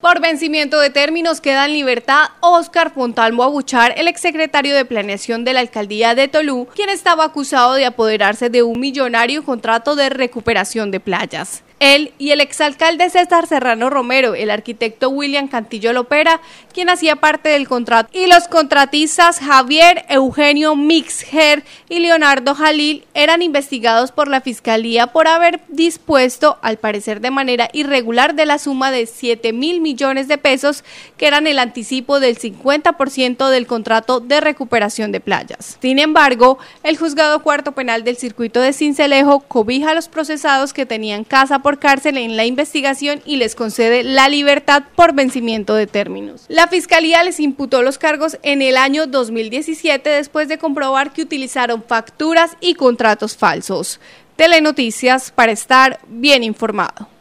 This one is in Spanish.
Por vencimiento de términos queda en libertad Óscar Fontalmo Abuchar, el exsecretario de Planeación de la Alcaldía de Tolú, quien estaba acusado de apoderarse de un millonario contrato de recuperación de playas. Él y el exalcalde César Serrano Romero, el arquitecto William Cantillo Lopera, quien hacía parte del contrato, y los contratistas Javier Eugenio Mixger y Leonardo Jalil eran investigados por la Fiscalía por haber dispuesto, al parecer de manera irregular, de la suma de 7 mil millones de pesos, que eran el anticipo del 50% del contrato de recuperación de playas. Sin embargo, el juzgado cuarto penal del circuito de Cincelejo cobija a los procesados que tenían casa por cárcel en la investigación y les concede la libertad por vencimiento de términos. La Fiscalía les imputó los cargos en el año 2017 después de comprobar que utilizaron facturas y contratos falsos. Telenoticias para estar bien informado.